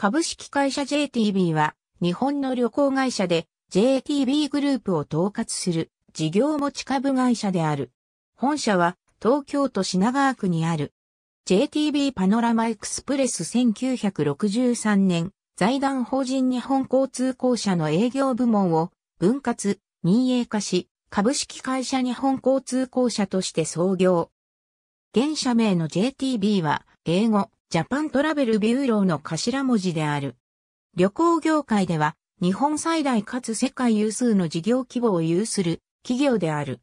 株式会社 JTB は日本の旅行会社で JTB グループを統括する事業持ち株会社である。本社は東京都品川区にある JTB パノラマエクスプレス1963年財団法人日本交通公社の営業部門を分割、民営化し株式会社日本交通公社として創業。現社名の JTB は英語、ジャパントラベルビューローの頭文字である。旅行業界では、日本最大かつ世界有数の事業規模を有する企業である。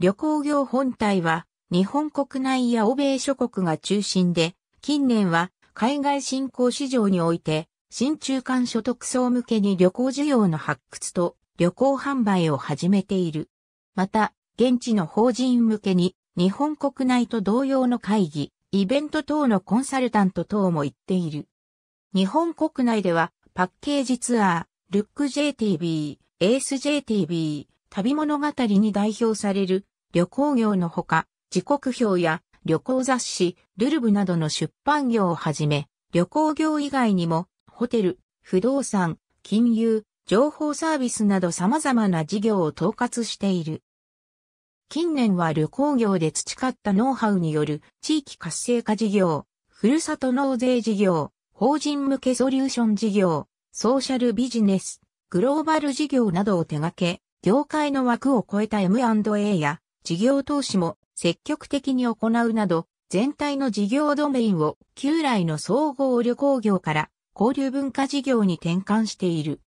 旅行業本体は、日本国内や欧米諸国が中心で、近年は海外振興市場において、新中間所得層向けに旅行需要の発掘と旅行販売を始めている。また、現地の法人向けに日本国内と同様の会議、イベント等のコンサルタント等も行っている。日本国内では、パッケージツアー、ルック JTB、エース JTB、旅物語に代表される旅行業のほか、時刻表や旅行雑誌、ルルブなどの出版業をはじめ、旅行業以外にも、ホテル、不動産、金融、情報サービスなど様々な事業を統括している。近年は旅行業で培ったノウハウによる地域活性化事業、ふるさと納税事業、法人向けソリューション事業、ソーシャルビジネス、グローバル事業などを手掛け、業界の枠を超えた M&A や事業投資も積極的に行うなど、全体の事業ドメインを旧来の総合旅行業から交流文化事業に転換している。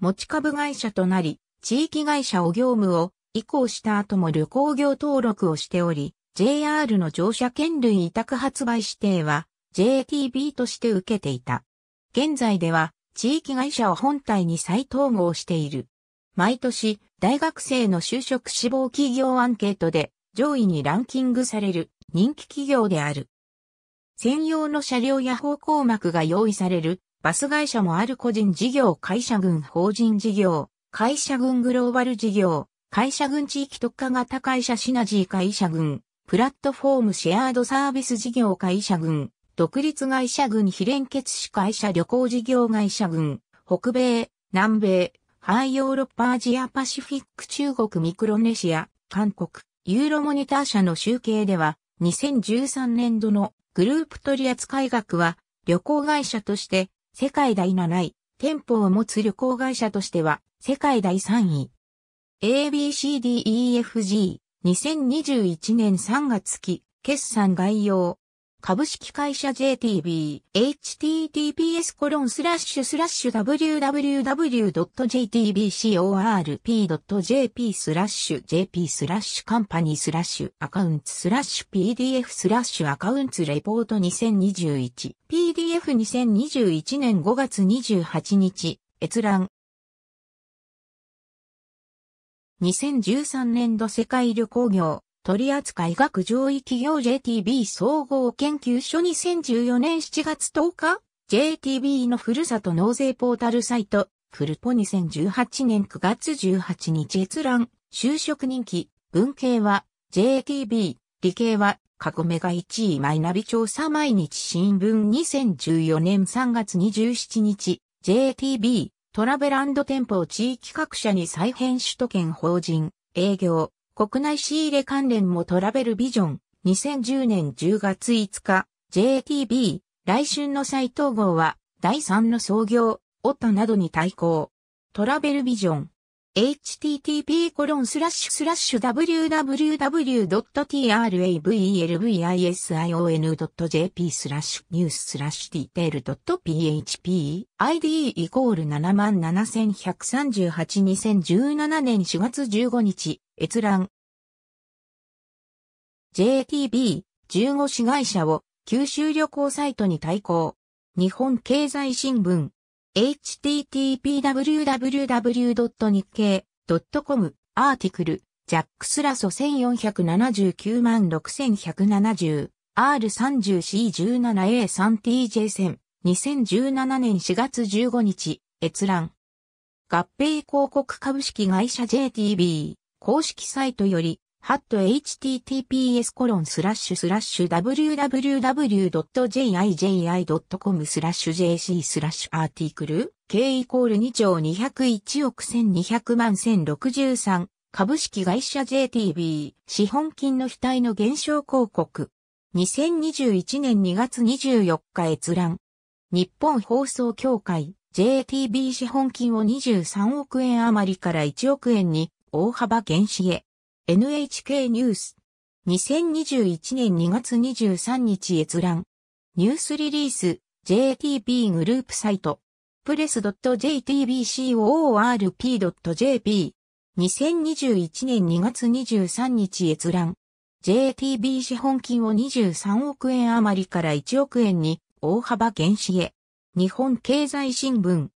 持ち株会社となり、地域会社を業務を以降した後も旅行業登録をしており、JR の乗車券類委託発売指定は JTB として受けていた。現在では地域会社を本体に再統合している。毎年大学生の就職志望企業アンケートで上位にランキングされる人気企業である。専用の車両や方向幕が用意されるバス会社もある個人事業会社群法人事業、会社群グローバル事業、会社群地域特化型会社シナジー会社群、プラットフォームシェアードサービス事業会社群、独立会社群非連結子会社旅行事業会社群、北米、南米、ハイヨーロッパアジアパシフィック中国ミクロネシア、韓国、ユーロモニター社の集計では、2013年度のグループ取扱額は、旅行会社として世界第7位、店舗を持つ旅行会社としては世界第3位。ABCDEFG、2021年3月期、決算概要。株式会社 JTB、https コロンスラッシュスラッシュ www.jtbcorp.jp スラッシュ jp スラッシュカンパニースラッシュアカウントスラッシュ pdf スラッシュアカウントレポート 2021PDF2021 年5月28日閲覧2013年度世界旅行業取扱学上位企業 JTB 総合研究所2014年7月10日 JTB のふるさと納税ポータルサイトフルポ2018年9月18日閲覧就職人気文系は JTB 理系はカゴメが1位マイナビ調査毎日新聞2014年3月27日 JTB トラベル店舗を地域各社に再編首都圏法人、営業、国内仕入れ関連もトラベルビジョン、2010年10月5日、JTB、来春の再統合は、第3の創業、オットなどに対抗。トラベルビジョン、http://www.travelvision.jp スラッシュニューススラッシュ detail.php id イコール77138 2017年4月15日閲覧 JTB 15市会社を九州旅行サイトに対抗日本経済新聞 h t t p w w w n i k k e c o m アーティクル、ジャックスラソ1479万 6170R30C17A3TJ 戦2017年4月15日閲覧合併広告株式会社 JTB 公式サイトよりハット https コロンスラッシュスラッシュ www.jiji.com スラッシュ jc スラッシュアーティクル k イコール2兆201億1200万1063株式会社 JTB 資本金の額の減少広告2021年2月24日閲覧日本放送協会 JTB 資本金を23億円余りから1億円に大幅減資へ NHK ニュース。2021年2月23日閲覧。ニュースリリース、JTB グループサイト。プレス .jtbcoorp.jp。2021年2月23日閲覧。JTB 資本金を23億円余りから1億円に大幅減資へ。日本経済新聞。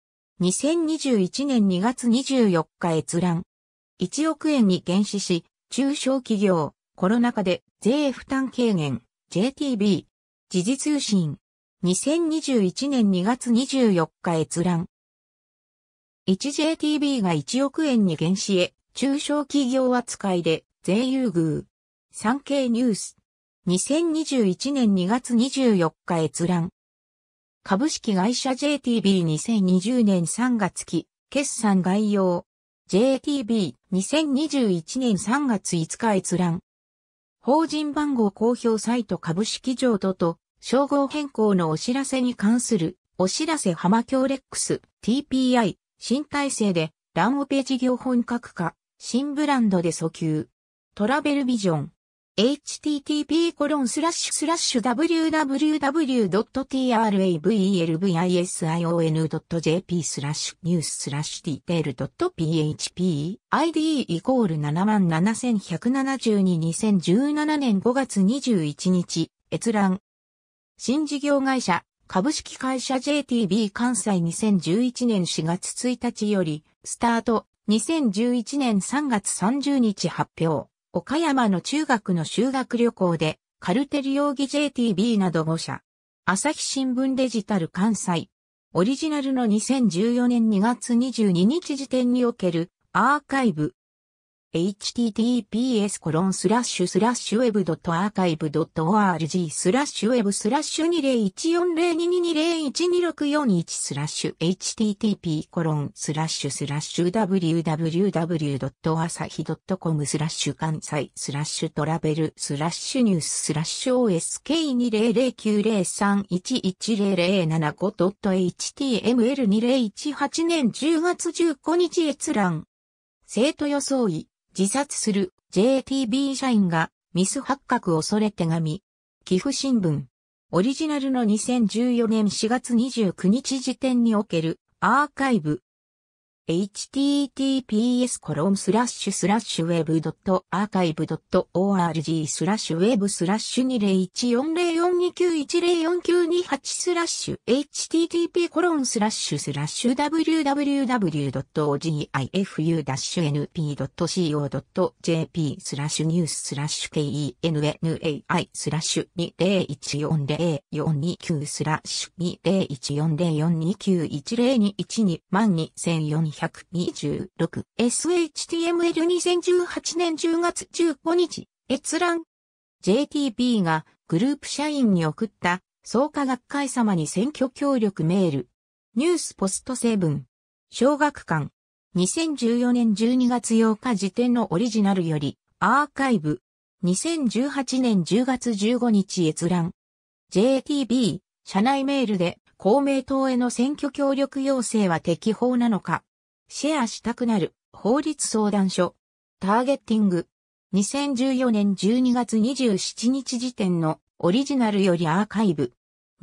2021年2月24日閲覧。1億円に減資し、中小企業、コロナ禍で税負担軽減、JTB、時事通信、2021年2月24日閲覧。1JTB が1億円に減資へ、中小企業扱いで税優遇。産経ニュース。2021年2月24日閲覧。株式会社 JTB2020 年3月期、決算概要。JTB2021 年3月5日閲覧。法人番号公表サイト株式上とと、称号変更のお知らせに関する、お知らせ浜京レックス TPI 新体制で、ランオペ事業本格化、新ブランドで訴求。トラベルビジョン。http://www.travelvision.jp スラッシュニューススラッシュディテール .php id イコール771722017年5月21日閲覧新事業会社株式会社 JTB 関西2011年4月1日よりスタート2011年3月30日発表岡山の中学の修学旅行で、カルテル容疑 JTB など5社。朝日新聞デジタル関西。オリジナルの2014年2月22日時点におけるアーカイブ https コロンスラッシュスラッシュウェブドットアーカイブドット org スラッシュウェブスラッシュ2 0 1 4 0 2 2 2 0 1 2 6 4 1スラッシュ http コロンスラッシュスラッシュ www.asahi.com スラッシュ関西スラッシュトラベルスラッシュニューススラッシュ OSK20093111075.html2018 年10月15日閲覧生徒予想位自殺する JTB 社員がミス発覚恐れ手紙。寄付新聞。オリジナルの2014年4月29日時点におけるアーカイブ https コロンスラッシュスラッシュウェブドットアーカイブドット org スラッシュウェブスラッシュ20140429104928スラッシュ http コロンスラッシュスラッシュ www.ogifu-np.co.jp スラッシュニューススラッシュ KENNAI スラッシュ20140429スラッシュ201404291021 2万2400 126SHTML2018 年10月15日閲覧 JTB がグループ社員に送った創価学会様に選挙協力メールニュースポストセブン小学館2014年12月8日時点のオリジナルよりアーカイブ2018年10月15日閲覧 JTB 社内メールで公明党への選挙協力要請は適法なのかシェアしたくなる法律相談所。ターゲッティング。2014年12月27日時点のオリジナルよりアーカイブ。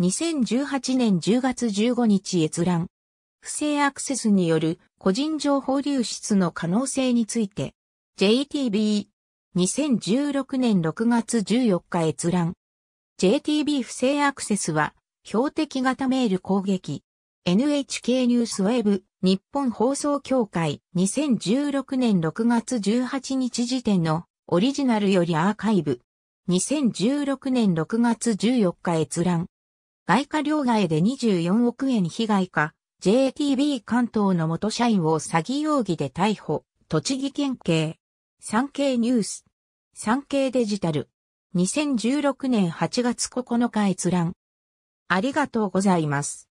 2018年10月15日閲覧。不正アクセスによる個人情報流出の可能性について。JTB。2016年6月14日閲覧。JTB 不正アクセスは標的型メール攻撃。NHK ニュースウェブ日本放送協会2016年6月18日時点のオリジナルよりアーカイブ2016年6月14日閲覧外貨両替で24億円被害か JTB 関東の元社員を詐欺容疑で逮捕栃木県警産経ニュース産経デジタル2016年8月9日閲覧ありがとうございます。